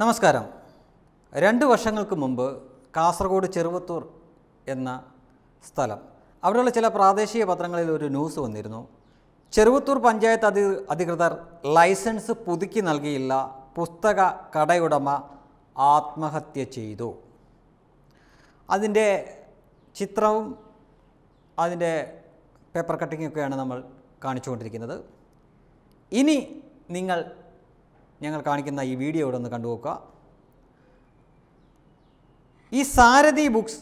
നമസ്കാരം രണ്ട് വർഷങ്ങൾക്ക് മുമ്പ് കാസർഗോഡ് ചെറുവത്തൂർ എന്ന സ്ഥലം അവിടെയുള്ള ചില പ്രാദേശിക പത്രങ്ങളിൽ ഒരു ന്യൂസ് വന്നിരുന്നു ചെറുവത്തൂർ പഞ്ചായത്ത് അധി അധികൃതർ ലൈസൻസ് പുതുക്കി നൽകിയില്ല പുസ്തക കടയുടമ ആത്മഹത്യ ചെയ്തു അതിൻ്റെ ചിത്രവും അതിൻ്റെ പേപ്പർ കട്ടിങ്ങൊക്കെയാണ് നമ്മൾ കാണിച്ചുകൊണ്ടിരിക്കുന്നത് ഇനി നിങ്ങൾ ഞങ്ങൾ കാണിക്കുന്ന ഈ വീഡിയോ ഇവിടെ ഒന്ന് കണ്ടുനോക്കുക ഈ സാരഥി ബുക്സ്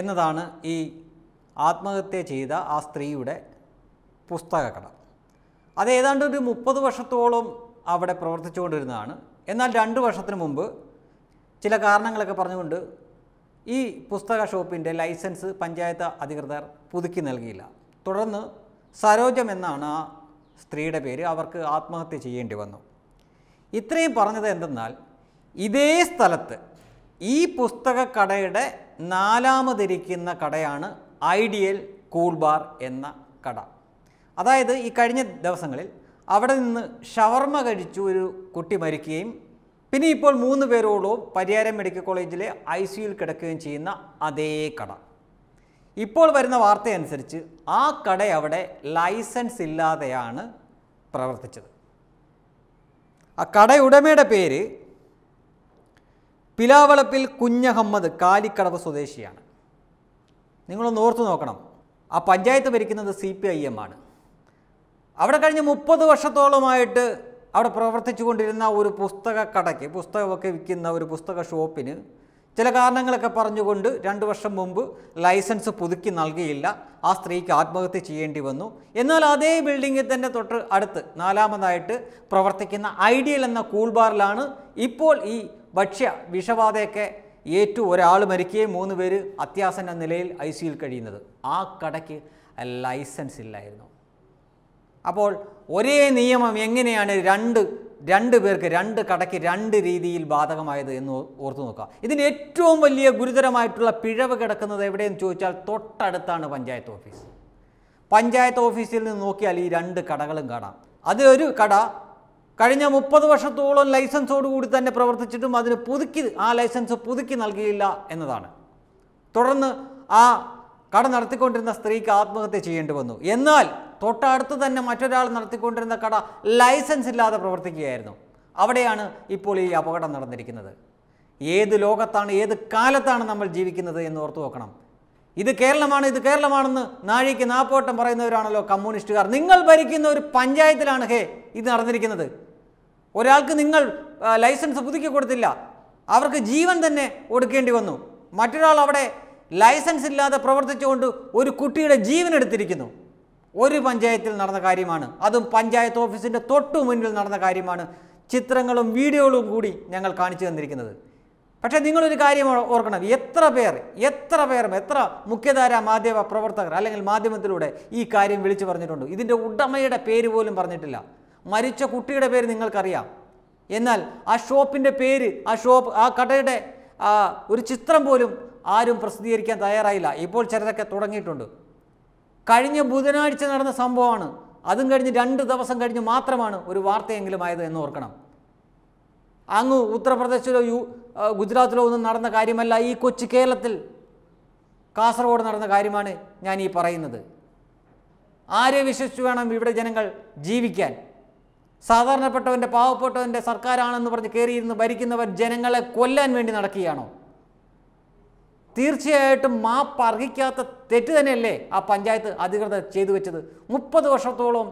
എന്നതാണ് ഈ ആത്മഹത്യ ചെയ്ത ആ സ്ത്രീയുടെ പുസ്തക കട അത് ഏതാണ്ട് ഒരു മുപ്പത് വർഷത്തോളം അവിടെ പ്രവർത്തിച്ചുകൊണ്ടിരുന്നതാണ് എന്നാൽ രണ്ട് വർഷത്തിന് മുമ്പ് ചില കാരണങ്ങളൊക്കെ പറഞ്ഞുകൊണ്ട് ഈ പുസ്തക ഷോപ്പിൻ്റെ ലൈസൻസ് പഞ്ചായത്ത് അധികൃതർ പുതുക്കി നൽകിയില്ല തുടർന്ന് സരോജം എന്നാണ് ആ സ്ത്രീയുടെ പേര് അവർക്ക് ആത്മഹത്യ ചെയ്യേണ്ടി വന്നു ഇത്രയും പറഞ്ഞത് എന്തെന്നാൽ ഇതേ സ്ഥലത്ത് ഈ പുസ്തക കടയുടെ നാലാമതിരിക്കുന്ന കടയാണ് ഐഡിയൽ കൂൾ ബാർ എന്ന കട അതായത് ഈ കഴിഞ്ഞ ദിവസങ്ങളിൽ അവിടെ നിന്ന് ഷവർമ കഴിച്ചു ഒരു കുട്ടി മരിക്കുകയും പിന്നെ ഇപ്പോൾ മൂന്ന് പേരോളവും പരിയാരം മെഡിക്കൽ കോളേജിലെ ഐ സിയുയിൽ കിടക്കുകയും ചെയ്യുന്ന അതേ കട ഇപ്പോൾ വരുന്ന വാർത്തയനുസരിച്ച് ആ കട അവിടെ ലൈസൻസ് ഇല്ലാതെയാണ് പ്രവർത്തിച്ചത് ആ കടയുടമയുടെ പേര് പിലാവളപ്പിൽ കുഞ്ഞഹമ്മദ് കാലിക്കടവ് സ്വദേശിയാണ് നിങ്ങളൊന്ന് ഓർത്തു നോക്കണം ആ പഞ്ചായത്ത് ഭരിക്കുന്നത് സി പി ഐ എം ആണ് അവിടെ കഴിഞ്ഞ മുപ്പത് വർഷത്തോളമായിട്ട് അവിടെ പ്രവർത്തിച്ചു കൊണ്ടിരുന്ന ഒരു പുസ്തക കടയ്ക്ക് പുസ്തകമൊക്കെ വിൽക്കുന്ന ഒരു പുസ്തക ഷോപ്പിന് ചില കാരണങ്ങളൊക്കെ പറഞ്ഞുകൊണ്ട് രണ്ട് വർഷം മുമ്പ് ലൈസൻസ് പുതുക്കി നൽകിയില്ല ആ സ്ത്രീക്ക് ആത്മഹത്യ ചെയ്യേണ്ടി വന്നു എന്നാൽ അതേ ബിൽഡിങ്ങിൽ തന്നെ തൊട്ട് അടുത്ത് നാലാമതായിട്ട് പ്രവർത്തിക്കുന്ന ഐഡിയൽ എന്ന കൂൾബാറിലാണ് ഇപ്പോൾ ഈ ഭക്ഷ്യ വിഷബാധയൊക്കെ ഏറ്റു ഒരാൾ മരിക്കുകയും മൂന്ന് പേര് അത്യാസന്ന നിലയിൽ ഐ സിയിൽ കഴിയുന്നത് ആ കടയ്ക്ക് ലൈസൻസ് ഇല്ലായിരുന്നു അപ്പോൾ ഒരേ നിയമം എങ്ങനെയാണ് രണ്ട് രണ്ട് പേർക്ക് രണ്ട് കടയ്ക്ക് രണ്ട് രീതിയിൽ ബാധകമായത് എന്ന് ഓർത്തു നോക്കുക ഇതിന് ഏറ്റവും വലിയ ഗുരുതരമായിട്ടുള്ള പിഴവ് കിടക്കുന്നത് എവിടെയെന്ന് ചോദിച്ചാൽ തൊട്ടടുത്താണ് പഞ്ചായത്ത് ഓഫീസ് പഞ്ചായത്ത് ഓഫീസിൽ നിന്ന് നോക്കിയാൽ ഈ രണ്ട് കടകളും കാണാം അത് ഒരു കട കഴിഞ്ഞ മുപ്പത് വർഷത്തോളം ലൈസൻസോടുകൂടി തന്നെ പ്രവർത്തിച്ചിട്ടും അതിന് പുതുക്കി ആ ലൈസൻസ് പുതുക്കി നൽകിയില്ല എന്നതാണ് തുടർന്ന് ആ കട നടത്തിക്കൊണ്ടിരുന്ന സ്ത്രീക്ക് ആത്മഹത്യ ചെയ്യേണ്ടി വന്നു എന്നാൽ തൊട്ടടുത്ത് തന്നെ മറ്റൊരാൾ നടത്തിക്കൊണ്ടിരുന്ന കട ലൈസൻസ് ഇല്ലാതെ പ്രവർത്തിക്കുകയായിരുന്നു അവിടെയാണ് ഇപ്പോൾ ഈ അപകടം നടന്നിരിക്കുന്നത് ഏത് ലോകത്താണ് ഏത് കാലത്താണ് നമ്മൾ ജീവിക്കുന്നത് എന്ന് ഓർത്തു നോക്കണം ഇത് കേരളമാണ് ഇത് കേരളമാണെന്ന് നാഴിക്ക് നാപ്പോട്ടം പറയുന്നവരാണല്ലോ കമ്മ്യൂണിസ്റ്റുകാർ നിങ്ങൾ ഭരിക്കുന്ന ഒരു പഞ്ചായത്തിലാണ് ഹേ ഇത് നടന്നിരിക്കുന്നത് ഒരാൾക്ക് നിങ്ങൾ ലൈസൻസ് പുതുക്കി കൊടുത്തില്ല അവർക്ക് ജീവൻ തന്നെ ഒടുക്കേണ്ടി വന്നു മറ്റൊരാൾ അവിടെ ലൈസൻസ് ഇല്ലാതെ പ്രവർത്തിച്ചുകൊണ്ട് ഒരു കുട്ടിയുടെ ജീവൻ എടുത്തിരിക്കുന്നു ഒരു പഞ്ചായത്തിൽ നടന്ന കാര്യമാണ് അതും പഞ്ചായത്ത് ഓഫീസിൻ്റെ തൊട്ടു മുന്നിൽ നടന്ന കാര്യമാണ് ചിത്രങ്ങളും വീഡിയോകളും കൂടി ഞങ്ങൾ കാണിച്ചു തന്നിരിക്കുന്നത് പക്ഷേ നിങ്ങളൊരു കാര്യം ഓർക്കണം എത്ര പേർ എത്ര പേരും എത്ര മുഖ്യധാര മാധ്യമ പ്രവർത്തകർ അല്ലെങ്കിൽ മാധ്യമത്തിലൂടെ ഈ കാര്യം വിളിച്ചു പറഞ്ഞിട്ടുണ്ട് ഇതിൻ്റെ ഉടമയുടെ പേര് പോലും പറഞ്ഞിട്ടില്ല മരിച്ച കുട്ടിയുടെ പേര് നിങ്ങൾക്കറിയാം എന്നാൽ ആ ഷോപ്പിൻ്റെ പേര് ആ ഷോപ്പ് ആ കടയുടെ ഒരു ചിത്രം പോലും ആരും പ്രസിദ്ധീകരിക്കാൻ തയ്യാറായില്ല ഇപ്പോൾ ചിലരൊക്കെ തുടങ്ങിയിട്ടുണ്ട് കഴിഞ്ഞ ബുധനാഴ്ച നടന്ന സംഭവമാണ് അതും കഴിഞ്ഞ് രണ്ട് ദിവസം കഴിഞ്ഞ് മാത്രമാണ് ഒരു വാർത്തയെങ്കിലും ആയത് എന്ന് ഓർക്കണം അങ്ങ് ഉത്തർപ്രദേശിലോ യു ഗുജറാത്തിലോ ഒന്നും നടന്ന കാര്യമല്ല ഈ കൊച്ചു കേരളത്തിൽ കാസർഗോഡ് നടന്ന കാര്യമാണ് ഞാൻ ഈ പറയുന്നത് ആരെ വിശ്വസിച്ച് വേണം ഇവിടെ ജനങ്ങൾ ജീവിക്കാൻ സാധാരണപ്പെട്ടവൻ്റെ പാവപ്പെട്ടവൻ്റെ സർക്കാരാണെന്ന് പറഞ്ഞ് കയറിയിരുന്ന് ഭരിക്കുന്നവർ ജനങ്ങളെ കൊല്ലാൻ വേണ്ടി നടക്കുകയാണോ തീർച്ചയായിട്ടും മാപ്പ് അർഹിക്കാത്ത തെറ്റ് തന്നെയല്ലേ ആ പഞ്ചായത്ത് അധികൃതർ ചെയ്തു വെച്ചത് മുപ്പത് വർഷത്തോളം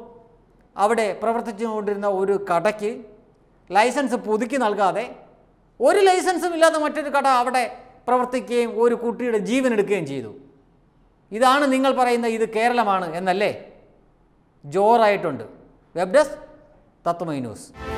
അവിടെ പ്രവർത്തിച്ചുകൊണ്ടിരുന്ന ഒരു കടയ്ക്ക് ലൈസൻസ് പുതുക്കി നൽകാതെ ഒരു ലൈസൻസും ഇല്ലാതെ മറ്റൊരു കട അവിടെ പ്രവർത്തിക്കുകയും ഒരു കുട്ടിയുടെ ജീവൻ എടുക്കുകയും ചെയ്തു ഇതാണ് നിങ്ങൾ പറയുന്ന ഇത് കേരളമാണ് എന്നല്ലേ ജോറായിട്ടുണ്ട് വെബ് ഡെസ്ക് തത്വമൈ ന്യൂസ്